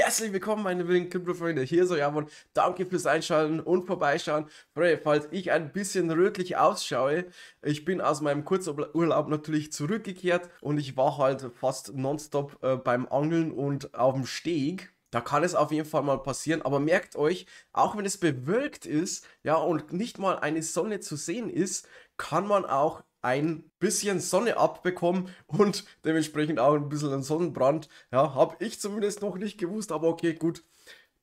Herzlich willkommen, meine wilden Krypto-Freunde. Hier ist euer Amon. Danke fürs Einschalten und Vorbeischauen. Freunde, falls ich ein bisschen rötlich ausschaue, ich bin aus meinem Kurzurlaub natürlich zurückgekehrt und ich war halt fast nonstop äh, beim Angeln und auf dem Steg. Da kann es auf jeden Fall mal passieren, aber merkt euch, auch wenn es bewölkt ist, ja, und nicht mal eine Sonne zu sehen ist, kann man auch ein bisschen Sonne abbekommen und dementsprechend auch ein bisschen einen Sonnenbrand. Ja, habe ich zumindest noch nicht gewusst, aber okay, gut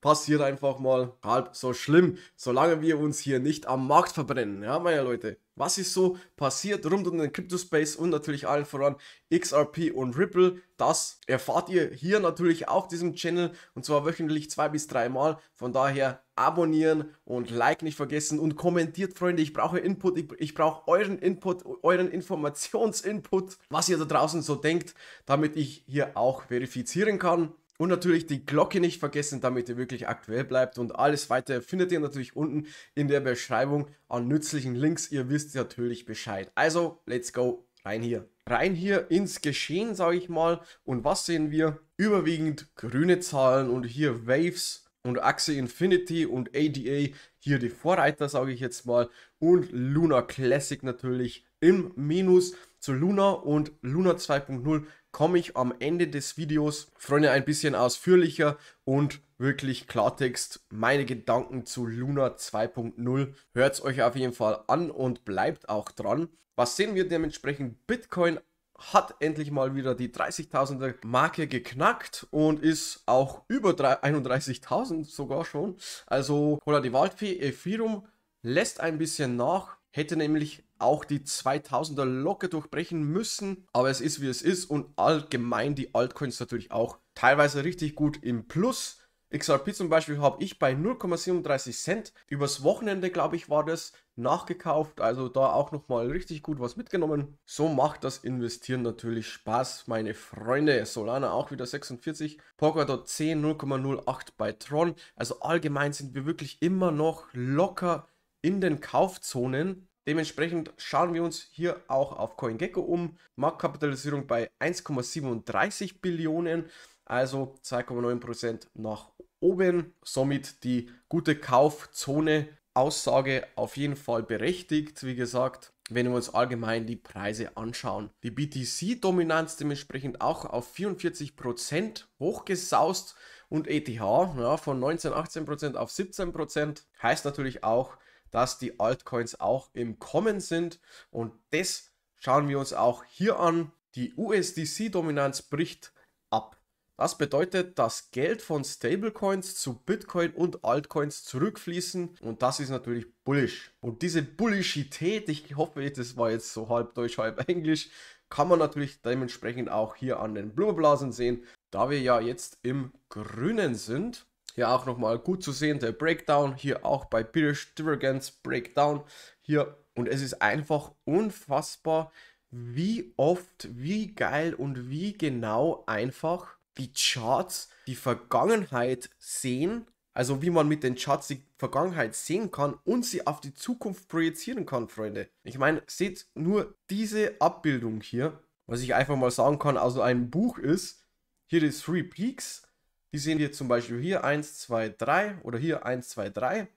passiert einfach mal halb so schlimm, solange wir uns hier nicht am Markt verbrennen. Ja, meine Leute, was ist so passiert rund um den Crypto-Space und natürlich allen voran XRP und Ripple. Das erfahrt ihr hier natürlich auf diesem Channel und zwar wöchentlich zwei bis drei Mal. Von daher abonnieren und Like nicht vergessen und kommentiert, Freunde. Ich brauche Input, ich, ich brauche euren Input, euren Informationsinput, was ihr da draußen so denkt, damit ich hier auch verifizieren kann. Und natürlich die Glocke nicht vergessen, damit ihr wirklich aktuell bleibt. Und alles weitere findet ihr natürlich unten in der Beschreibung an nützlichen Links. Ihr wisst natürlich Bescheid. Also, let's go rein hier. Rein hier ins Geschehen, sage ich mal. Und was sehen wir? Überwiegend grüne Zahlen und hier Waves und Achse Infinity und ADA. Hier die Vorreiter, sage ich jetzt mal. Und Luna Classic natürlich im Minus zu Luna und Luna 2.0 komme ich am Ende des Videos, Freunde, ein bisschen ausführlicher und wirklich Klartext meine Gedanken zu Luna 2.0. Hört es euch auf jeden Fall an und bleibt auch dran. Was sehen wir dementsprechend? Bitcoin hat endlich mal wieder die 30.000er Marke geknackt und ist auch über 31.000 sogar schon. Also oder die Waldfee, Ethereum lässt ein bisschen nach, hätte nämlich auch die 2000er locker durchbrechen müssen. Aber es ist wie es ist und allgemein die Altcoins natürlich auch teilweise richtig gut im Plus. XRP zum Beispiel habe ich bei 0,37 Cent übers Wochenende, glaube ich, war das nachgekauft. Also da auch nochmal richtig gut was mitgenommen. So macht das Investieren natürlich Spaß, meine Freunde. Solana auch wieder 46, Polkadot 10, 0,08 bei Tron. Also allgemein sind wir wirklich immer noch locker in den Kaufzonen. Dementsprechend schauen wir uns hier auch auf CoinGecko um. Marktkapitalisierung bei 1,37 Billionen, also 2,9% nach oben. Somit die gute Kaufzone Aussage auf jeden Fall berechtigt. Wie gesagt, wenn wir uns allgemein die Preise anschauen. Die BTC-Dominanz dementsprechend auch auf 44% hochgesaust und ETH ja, von 19, 18% auf 17%. Heißt natürlich auch, dass die Altcoins auch im Kommen sind. Und das schauen wir uns auch hier an. Die USDC-Dominanz bricht ab. Das bedeutet, dass Geld von Stablecoins zu Bitcoin und Altcoins zurückfließen und das ist natürlich bullish. Und diese Bullishität, ich hoffe, das war jetzt so halb deutsch, halb englisch, kann man natürlich dementsprechend auch hier an den Blubblasen sehen. Da wir ja jetzt im Grünen sind, hier auch nochmal gut zu sehen, der Breakdown, hier auch bei British Divergence Breakdown, hier. Und es ist einfach unfassbar, wie oft, wie geil und wie genau einfach die Charts die Vergangenheit sehen, also wie man mit den Charts die Vergangenheit sehen kann und sie auf die Zukunft projizieren kann, Freunde. Ich meine, seht nur diese Abbildung hier, was ich einfach mal sagen kann, also ein Buch ist, hier die Three Peaks hier sehen wir zum Beispiel hier 1, 2, 3 oder hier 1, 2, 3.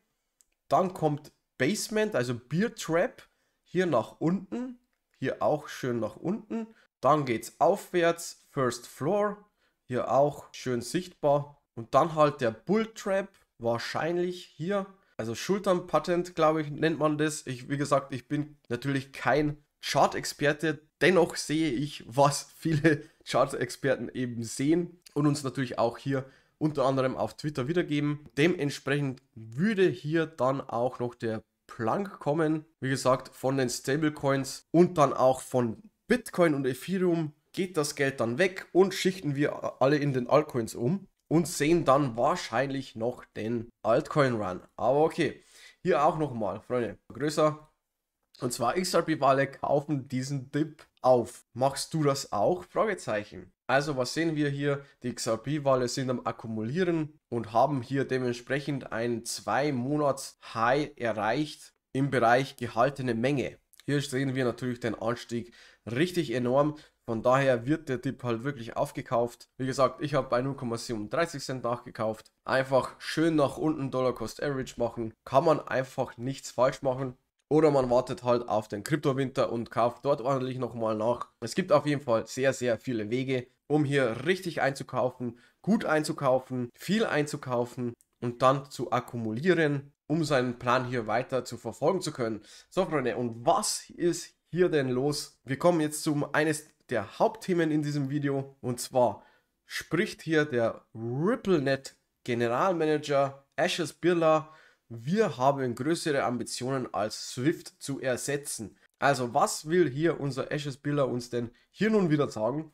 Dann kommt Basement, also Beer Trap, hier nach unten, hier auch schön nach unten. Dann geht es aufwärts, First Floor, hier auch schön sichtbar. Und dann halt der Bull Trap, wahrscheinlich hier. Also Schulternpatent, glaube ich, nennt man das. Ich, wie gesagt, ich bin natürlich kein Chart-Experte. Dennoch sehe ich, was viele Chart-Experten eben sehen und uns natürlich auch hier unter anderem auf Twitter wiedergeben. Dementsprechend würde hier dann auch noch der Plank kommen, wie gesagt, von den Stablecoins und dann auch von Bitcoin und Ethereum geht das Geld dann weg und schichten wir alle in den Altcoins um und sehen dann wahrscheinlich noch den Altcoin Run. Aber okay, hier auch nochmal, Freunde, größer. Und zwar XRP-Wale kaufen diesen Dip auf. Machst du das auch? Fragezeichen. Also was sehen wir hier? Die xrp walle sind am Akkumulieren und haben hier dementsprechend ein 2-Monats-High erreicht im Bereich gehaltene Menge. Hier sehen wir natürlich den Anstieg richtig enorm. Von daher wird der Tipp halt wirklich aufgekauft. Wie gesagt, ich habe bei 0,37 Cent nachgekauft. Einfach schön nach unten Dollar Cost Average machen. Kann man einfach nichts falsch machen. Oder man wartet halt auf den Kryptowinter und kauft dort ordentlich nochmal nach. Es gibt auf jeden Fall sehr, sehr viele Wege, um hier richtig einzukaufen, gut einzukaufen, viel einzukaufen und dann zu akkumulieren, um seinen Plan hier weiter zu verfolgen zu können. So Freunde, und was ist hier denn los? Wir kommen jetzt zum eines der Hauptthemen in diesem Video und zwar spricht hier der RippleNet Generalmanager Ashes Birla, wir haben größere Ambitionen als Swift zu ersetzen. Also was will hier unser Ashes Birla uns denn hier nun wieder sagen?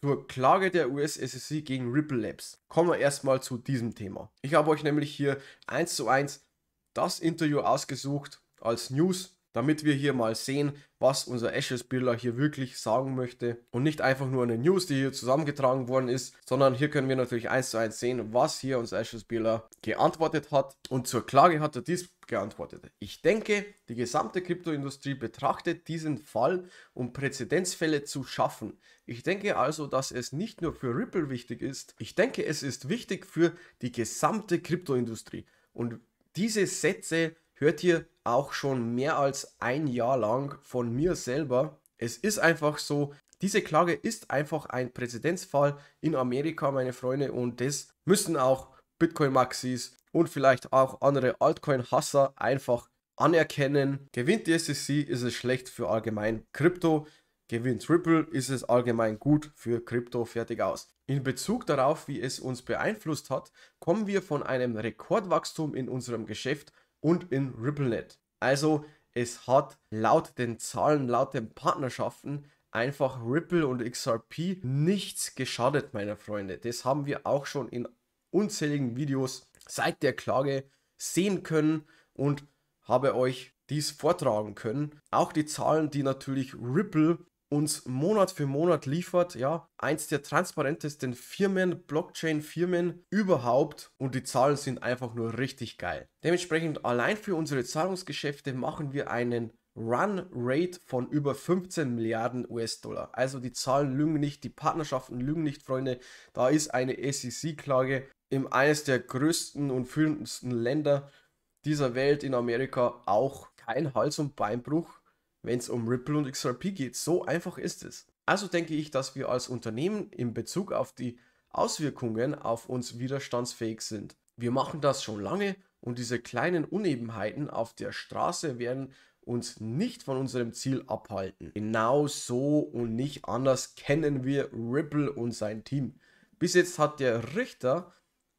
Zur Klage der US-SEC gegen Ripple Labs kommen wir erstmal zu diesem Thema. Ich habe euch nämlich hier eins zu eins das Interview ausgesucht als News damit wir hier mal sehen, was unser Ashes-Builder hier wirklich sagen möchte. Und nicht einfach nur eine News, die hier zusammengetragen worden ist, sondern hier können wir natürlich eins zu eins sehen, was hier unser Ashes-Builder geantwortet hat. Und zur Klage hat er dies geantwortet. Ich denke, die gesamte Kryptoindustrie betrachtet diesen Fall, um Präzedenzfälle zu schaffen. Ich denke also, dass es nicht nur für Ripple wichtig ist, ich denke, es ist wichtig für die gesamte Kryptoindustrie. Und diese Sätze hört ihr auch schon mehr als ein Jahr lang von mir selber. Es ist einfach so, diese Klage ist einfach ein Präzedenzfall in Amerika, meine Freunde, und das müssen auch Bitcoin-Maxis und vielleicht auch andere Altcoin-Hasser einfach anerkennen. Gewinnt die SEC, ist es schlecht für allgemein Krypto. Gewinnt Ripple, ist es allgemein gut für Krypto. Fertig aus. In Bezug darauf, wie es uns beeinflusst hat, kommen wir von einem Rekordwachstum in unserem Geschäft und in RippleNet. Also es hat laut den Zahlen, laut den Partnerschaften einfach Ripple und XRP nichts geschadet, meine Freunde. Das haben wir auch schon in unzähligen Videos seit der Klage sehen können und habe euch dies vortragen können. Auch die Zahlen, die natürlich Ripple uns Monat für Monat liefert, ja, eins der transparentesten Firmen, Blockchain-Firmen überhaupt und die Zahlen sind einfach nur richtig geil. Dementsprechend allein für unsere Zahlungsgeschäfte machen wir einen Run Rate von über 15 Milliarden US-Dollar. Also die Zahlen lügen nicht, die Partnerschaften lügen nicht, Freunde. Da ist eine SEC-Klage in eines der größten und führendsten Länder dieser Welt in Amerika auch kein Hals- und Beinbruch wenn es um Ripple und XRP geht. So einfach ist es. Also denke ich, dass wir als Unternehmen in Bezug auf die Auswirkungen auf uns widerstandsfähig sind. Wir machen das schon lange und diese kleinen Unebenheiten auf der Straße werden uns nicht von unserem Ziel abhalten. Genau so und nicht anders kennen wir Ripple und sein Team. Bis jetzt hat der Richter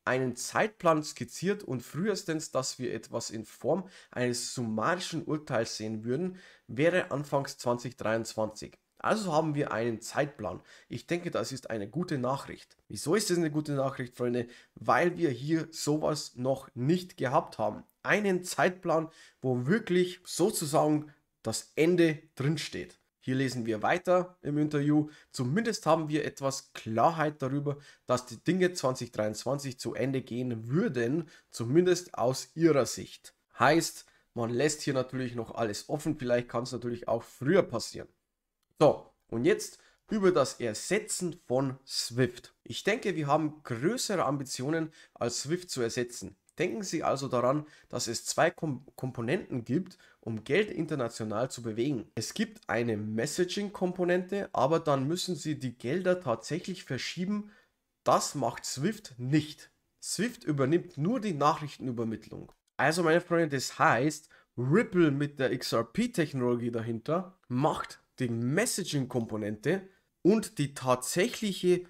einen Zeitplan skizziert und frühestens, dass wir etwas in Form eines summarischen Urteils sehen würden, wäre Anfangs 2023. Also haben wir einen Zeitplan. Ich denke, das ist eine gute Nachricht. Wieso ist es eine gute Nachricht, Freunde? Weil wir hier sowas noch nicht gehabt haben. Einen Zeitplan, wo wirklich sozusagen das Ende drinsteht. Hier lesen wir weiter im Interview. Zumindest haben wir etwas Klarheit darüber, dass die Dinge 2023 zu Ende gehen würden, zumindest aus ihrer Sicht. Heißt, man lässt hier natürlich noch alles offen, vielleicht kann es natürlich auch früher passieren. So, und jetzt über das Ersetzen von Swift. Ich denke, wir haben größere Ambitionen als Swift zu ersetzen. Denken Sie also daran, dass es zwei Kom Komponenten gibt um Geld international zu bewegen. Es gibt eine Messaging-Komponente, aber dann müssen sie die Gelder tatsächlich verschieben. Das macht Swift nicht. Swift übernimmt nur die Nachrichtenübermittlung. Also meine Freunde, das heißt, Ripple mit der XRP-Technologie dahinter macht die Messaging-Komponente und die tatsächliche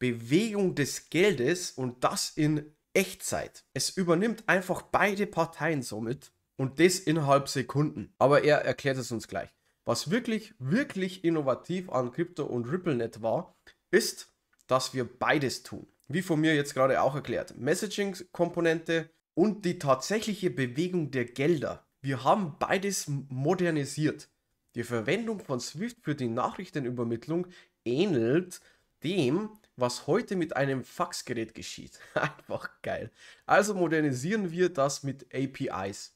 Bewegung des Geldes und das in Echtzeit. Es übernimmt einfach beide Parteien somit und das innerhalb Sekunden. Aber er erklärt es uns gleich. Was wirklich, wirklich innovativ an Crypto und RippleNet war, ist, dass wir beides tun. Wie von mir jetzt gerade auch erklärt. Messaging-Komponente und die tatsächliche Bewegung der Gelder. Wir haben beides modernisiert. Die Verwendung von Swift für die Nachrichtenübermittlung ähnelt dem, was heute mit einem Faxgerät geschieht. Einfach geil. Also modernisieren wir das mit APIs.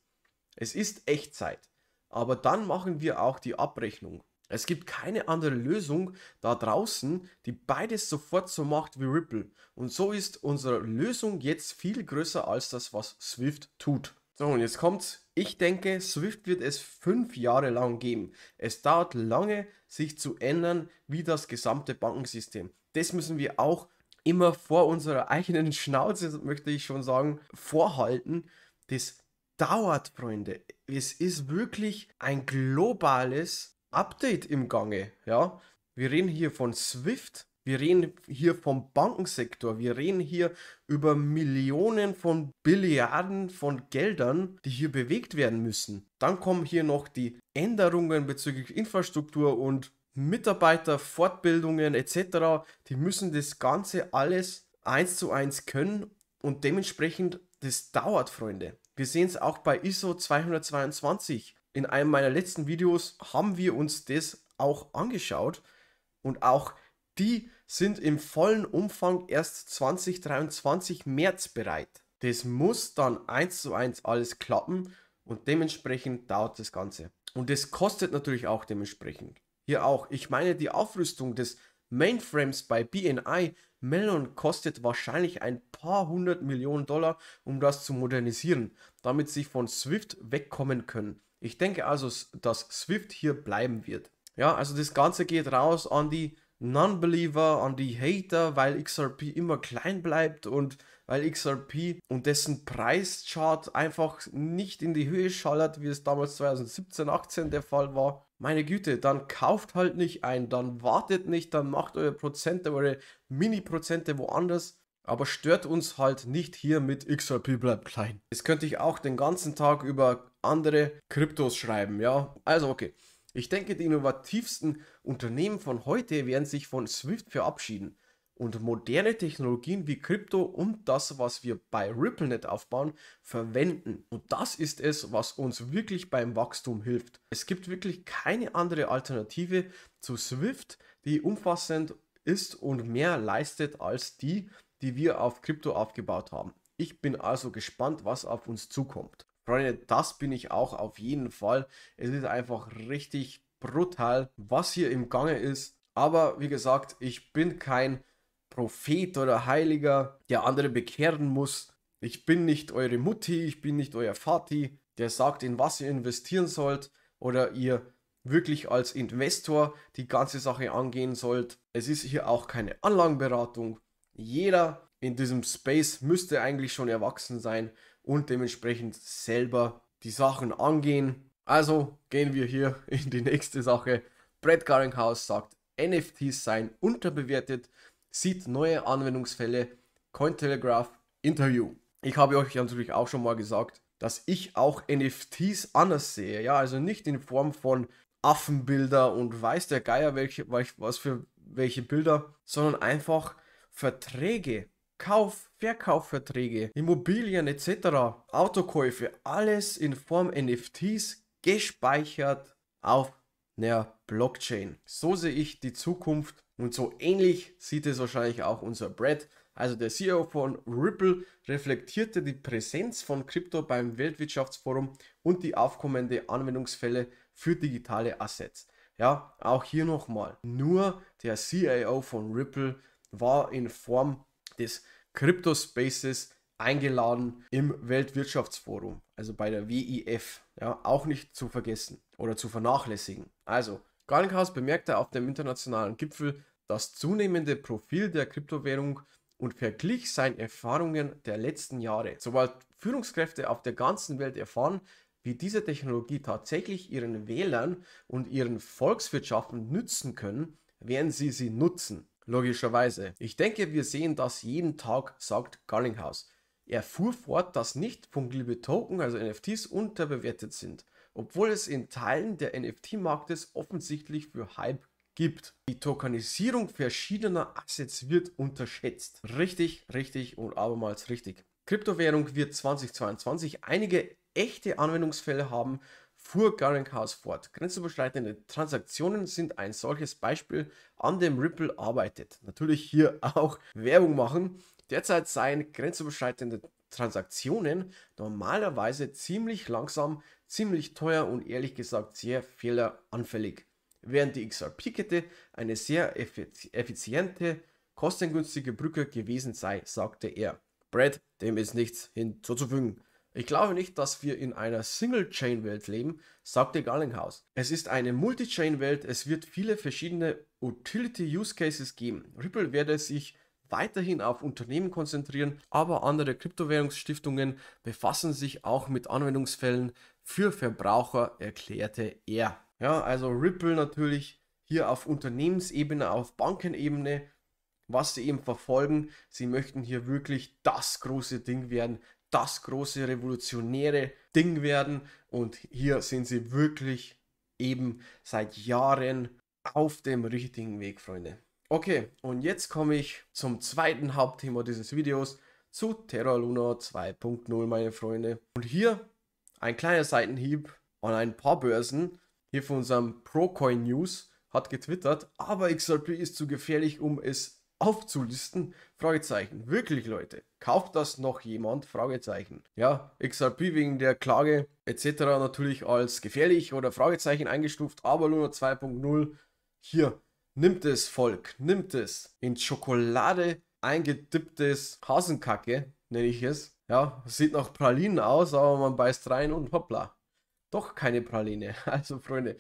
Es ist Echtzeit. Aber dann machen wir auch die Abrechnung. Es gibt keine andere Lösung da draußen, die beides sofort so macht wie Ripple. Und so ist unsere Lösung jetzt viel größer als das, was Swift tut. So, und jetzt kommt's. Ich denke, Swift wird es fünf Jahre lang geben. Es dauert lange, sich zu ändern, wie das gesamte Bankensystem. Das müssen wir auch immer vor unserer eigenen Schnauze, möchte ich schon sagen, vorhalten. Das dauert, Freunde. Es ist wirklich ein globales Update im Gange. Ja? Wir reden hier von Swift, wir reden hier vom Bankensektor, wir reden hier über Millionen von Billiarden von Geldern, die hier bewegt werden müssen. Dann kommen hier noch die Änderungen bezüglich Infrastruktur und Mitarbeiter, Fortbildungen etc. Die müssen das Ganze alles eins zu eins können und dementsprechend, das dauert, Freunde. Wir sehen es auch bei ISO 222. In einem meiner letzten Videos haben wir uns das auch angeschaut und auch die sind im vollen Umfang erst 2023 März bereit. Das muss dann eins zu eins alles klappen und dementsprechend dauert das Ganze. Und das kostet natürlich auch dementsprechend. Hier auch. Ich meine, die Aufrüstung des Mainframes bei BNI Melon kostet wahrscheinlich ein paar hundert Millionen Dollar, um das zu modernisieren, damit sie von Swift wegkommen können. Ich denke also, dass Swift hier bleiben wird. Ja, also das Ganze geht raus an die Non-Believer, an die Hater, weil XRP immer klein bleibt und weil XRP und dessen Preischart einfach nicht in die Höhe schallert, wie es damals 2017, 18 der Fall war meine Güte, dann kauft halt nicht ein, dann wartet nicht, dann macht eure Prozente, eure Mini-Prozente woanders. Aber stört uns halt nicht hier mit XRP bleibt klein. Jetzt könnte ich auch den ganzen Tag über andere Kryptos schreiben, ja. Also okay. Ich denke, die innovativsten Unternehmen von heute werden sich von Swift verabschieden und moderne Technologien wie Krypto und das, was wir bei RippleNet aufbauen, verwenden. Und das ist es, was uns wirklich beim Wachstum hilft. Es gibt wirklich keine andere Alternative zu Swift, die umfassend ist und mehr leistet als die, die wir auf Krypto aufgebaut haben. Ich bin also gespannt, was auf uns zukommt. Freunde, das bin ich auch auf jeden Fall. Es ist einfach richtig brutal, was hier im Gange ist. Aber wie gesagt, ich bin kein Prophet oder Heiliger, der andere bekehren muss. Ich bin nicht eure Mutti, ich bin nicht euer Vati, der sagt, in was ihr investieren sollt oder ihr wirklich als Investor die ganze Sache angehen sollt. Es ist hier auch keine Anlagenberatung. Jeder in diesem Space müsste eigentlich schon erwachsen sein und dementsprechend selber die Sachen angehen. Also gehen wir hier in die nächste Sache. Brett Garringhouse sagt, NFTs seien unterbewertet sieht neue Anwendungsfälle Cointelegraph Interview. Ich habe euch natürlich auch schon mal gesagt, dass ich auch NFTs anders sehe. Ja, also nicht in Form von Affenbilder und weiß der Geier, welche, was für welche Bilder, sondern einfach Verträge. Kauf, Verkaufverträge, Immobilien etc., Autokäufe, alles in Form NFTs gespeichert auf einer Blockchain. So sehe ich die Zukunft und so ähnlich sieht es wahrscheinlich auch unser Brad. Also der CEO von Ripple reflektierte die Präsenz von Krypto beim Weltwirtschaftsforum und die aufkommende Anwendungsfälle für digitale Assets. Ja, auch hier nochmal. Nur der CIO e von Ripple war in Form des Crypto Spaces eingeladen im Weltwirtschaftsforum, also bei der WIF. Ja, auch nicht zu vergessen oder zu vernachlässigen. Also, Garlinghaus bemerkte auf dem internationalen Gipfel, das zunehmende Profil der Kryptowährung und verglich seine Erfahrungen der letzten Jahre. Sobald Führungskräfte auf der ganzen Welt erfahren, wie diese Technologie tatsächlich ihren Wählern und ihren Volkswirtschaften nützen können, werden sie sie nutzen. Logischerweise. Ich denke, wir sehen das jeden Tag, sagt Garlinghouse. Er fuhr fort, dass nicht fungible Token, also NFTs, unterbewertet sind, obwohl es in Teilen der NFT-Marktes offensichtlich für Hype gibt. Die Tokenisierung verschiedener Assets wird unterschätzt. Richtig, richtig und abermals richtig. Kryptowährung wird 2022 einige echte Anwendungsfälle haben, fuhr Garrenkhaus fort. Grenzüberschreitende Transaktionen sind ein solches Beispiel, an dem Ripple arbeitet. Natürlich hier auch Werbung machen. Derzeit seien grenzüberschreitende Transaktionen normalerweise ziemlich langsam, ziemlich teuer und ehrlich gesagt sehr fehleranfällig während die XRP-Kette eine sehr effiziente, kostengünstige Brücke gewesen sei, sagte er. Brad, dem ist nichts hinzuzufügen. Ich glaube nicht, dass wir in einer Single-Chain-Welt leben, sagte Gallinghaus. Es ist eine Multi-Chain-Welt, es wird viele verschiedene Utility-Use-Cases geben. Ripple werde sich weiterhin auf Unternehmen konzentrieren, aber andere Kryptowährungsstiftungen befassen sich auch mit Anwendungsfällen für Verbraucher, erklärte er. Ja, also Ripple natürlich hier auf Unternehmensebene, auf Bankenebene, was sie eben verfolgen. Sie möchten hier wirklich das große Ding werden, das große revolutionäre Ding werden. Und hier sind sie wirklich eben seit Jahren auf dem richtigen Weg, Freunde. Okay, und jetzt komme ich zum zweiten Hauptthema dieses Videos, zu Terra Luna 2.0, meine Freunde. Und hier ein kleiner Seitenhieb an ein paar Börsen, hier von unserem Procoin News hat getwittert, aber XRP ist zu gefährlich, um es aufzulisten? Fragezeichen. Wirklich, Leute. Kauft das noch jemand? Fragezeichen. Ja, XRP wegen der Klage etc. natürlich als gefährlich oder Fragezeichen eingestuft, aber Luna 2.0 hier. Nimmt es, Volk, nimmt es. In Schokolade eingedipptes Hasenkacke, nenne ich es. Ja, sieht nach Pralinen aus, aber man beißt rein und hoppla doch keine Praline. Also Freunde,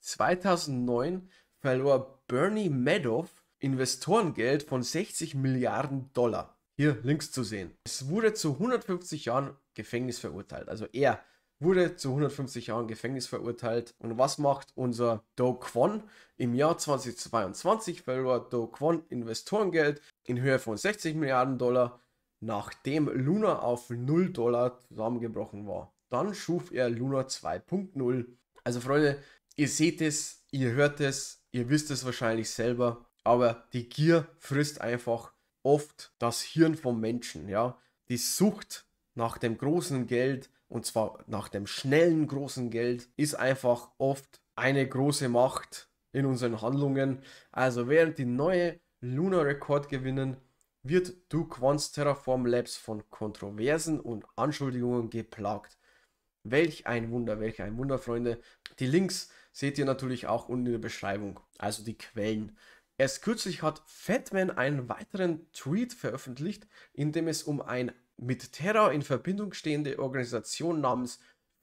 2009 verlor Bernie Madoff Investorengeld von 60 Milliarden Dollar. Hier links zu sehen. Es wurde zu 150 Jahren Gefängnis verurteilt. Also er wurde zu 150 Jahren Gefängnis verurteilt. Und was macht unser Do Kwon? Im Jahr 2022 verlor Do Kwon Investorengeld in Höhe von 60 Milliarden Dollar, nachdem Luna auf 0 Dollar zusammengebrochen war. Dann schuf er Luna 2.0. Also Freunde, ihr seht es, ihr hört es, ihr wisst es wahrscheinlich selber, aber die Gier frisst einfach oft das Hirn vom Menschen, ja. Die Sucht nach dem großen Geld und zwar nach dem schnellen großen Geld ist einfach oft eine große Macht in unseren Handlungen. Also während die neue Luna Rekord gewinnen, wird Duke Quants Terraform Labs von Kontroversen und Anschuldigungen geplagt. Welch ein Wunder, welch ein Wunder, Freunde. Die Links seht ihr natürlich auch unten in der Beschreibung, also die Quellen. Erst kürzlich hat Fatman einen weiteren Tweet veröffentlicht, in dem es um eine mit Terror in Verbindung stehende Organisation namens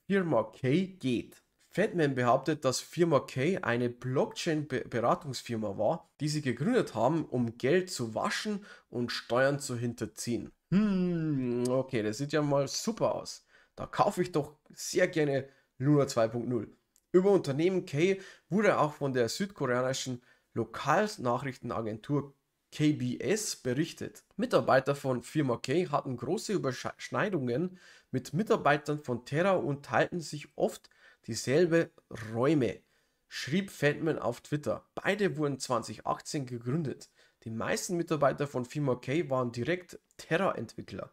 Firma K geht. Fatman behauptet, dass Firma K eine Blockchain-Beratungsfirma war, die sie gegründet haben, um Geld zu waschen und Steuern zu hinterziehen. Hm, okay, das sieht ja mal super aus. Da kaufe ich doch sehr gerne Luna 2.0. Über Unternehmen K wurde auch von der südkoreanischen Lokalnachrichtenagentur KBS berichtet. Mitarbeiter von Firma K hatten große Überschneidungen mit Mitarbeitern von Terra und teilten sich oft dieselbe Räume, schrieb Feldman auf Twitter. Beide wurden 2018 gegründet. Die meisten Mitarbeiter von Firma K waren direkt Terra-Entwickler.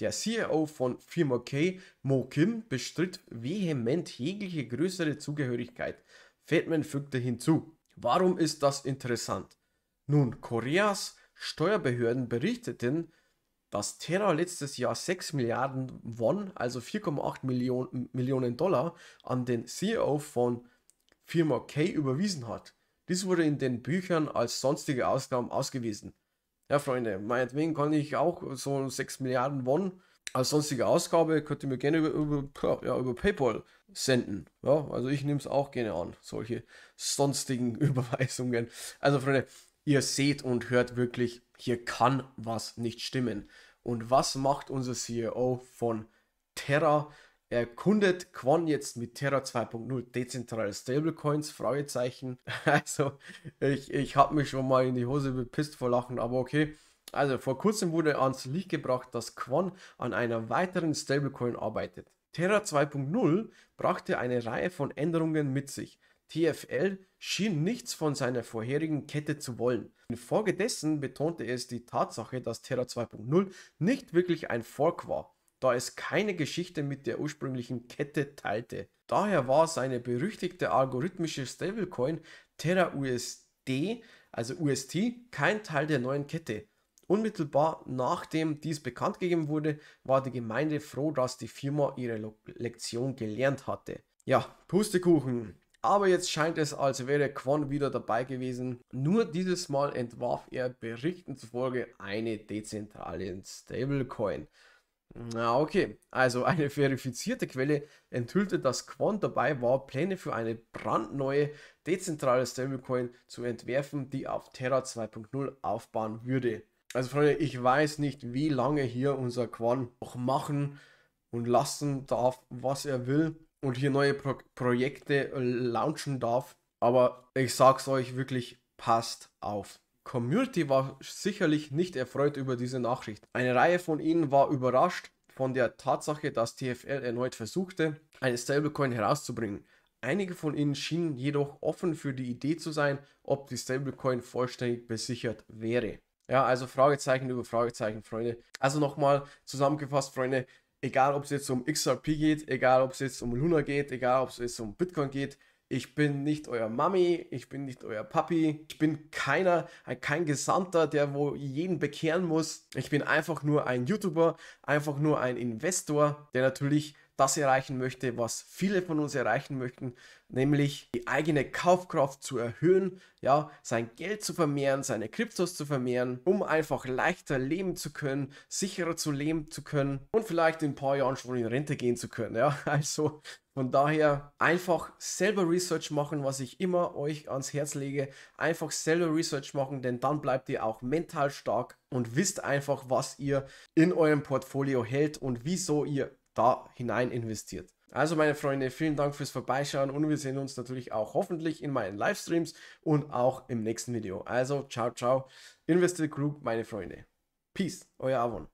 Der CEO von Firma K, Mo Kim, bestritt vehement jegliche größere Zugehörigkeit. Fatman fügte hinzu. Warum ist das interessant? Nun, Koreas Steuerbehörden berichteten, dass Terra letztes Jahr 6 Milliarden Won, also 4,8 Millionen, Millionen Dollar, an den CEO von Firma K überwiesen hat. Dies wurde in den Büchern als sonstige Ausgaben ausgewiesen ja, Freunde, meinetwegen kann ich auch so 6 Milliarden Won als sonstige Ausgabe könnt ihr mir gerne über, über, ja, über PayPal senden. Ja, also ich nehme es auch gerne an, solche sonstigen Überweisungen. Also Freunde, ihr seht und hört wirklich, hier kann was nicht stimmen. Und was macht unser CEO von Terra? erkundet Quan jetzt mit Terra 2.0 dezentrale Stablecoins? Fragezeichen. Also, ich, ich habe mich schon mal in die Hose bepisst vor Lachen, aber okay. Also, vor kurzem wurde ans Licht gebracht, dass Quan an einer weiteren Stablecoin arbeitet. Terra 2.0 brachte eine Reihe von Änderungen mit sich. TFL schien nichts von seiner vorherigen Kette zu wollen. Infolgedessen betonte es die Tatsache, dass Terra 2.0 nicht wirklich ein Fork war da es keine Geschichte mit der ursprünglichen Kette teilte. Daher war seine berüchtigte algorithmische Stablecoin Terra USD, also UST, kein Teil der neuen Kette. Unmittelbar nachdem dies bekannt gegeben wurde, war die Gemeinde froh, dass die Firma ihre Lo Lektion gelernt hatte. Ja, Pustekuchen. Aber jetzt scheint es, als wäre Quan wieder dabei gewesen. Nur dieses Mal entwarf er Berichten zufolge eine dezentrale Stablecoin. Na, okay. Also eine verifizierte Quelle enthüllte, dass Quan dabei war, Pläne für eine brandneue dezentrale Stablecoin zu entwerfen, die auf Terra 2.0 aufbauen würde. Also Freunde, ich weiß nicht, wie lange hier unser Quan noch machen und lassen darf, was er will und hier neue Pro Projekte launchen darf. Aber ich sag's euch wirklich, passt auf. Community war sicherlich nicht erfreut über diese Nachricht. Eine Reihe von ihnen war überrascht von der Tatsache, dass TFL erneut versuchte, eine Stablecoin herauszubringen. Einige von ihnen schienen jedoch offen für die Idee zu sein, ob die Stablecoin vollständig besichert wäre. Ja, also Fragezeichen über Fragezeichen, Freunde. Also nochmal zusammengefasst, Freunde, egal ob es jetzt um XRP geht, egal ob es jetzt um Luna geht, egal ob es jetzt um Bitcoin geht, ich bin nicht euer Mami, ich bin nicht euer Papi, ich bin keiner, äh, kein Gesandter, der wo jeden bekehren muss. Ich bin einfach nur ein YouTuber, einfach nur ein Investor, der natürlich das erreichen möchte, was viele von uns erreichen möchten, nämlich die eigene Kaufkraft zu erhöhen, ja, sein Geld zu vermehren, seine Kryptos zu vermehren, um einfach leichter leben zu können, sicherer zu leben zu können und vielleicht in ein paar Jahren schon in Rente gehen zu können, ja. Also, von daher einfach selber Research machen, was ich immer euch ans Herz lege. Einfach selber Research machen, denn dann bleibt ihr auch mental stark und wisst einfach, was ihr in eurem Portfolio hält und wieso ihr da hinein investiert. Also meine Freunde, vielen Dank fürs Vorbeischauen und wir sehen uns natürlich auch hoffentlich in meinen Livestreams und auch im nächsten Video. Also ciao, ciao, Invested Group, meine Freunde. Peace, euer Avon.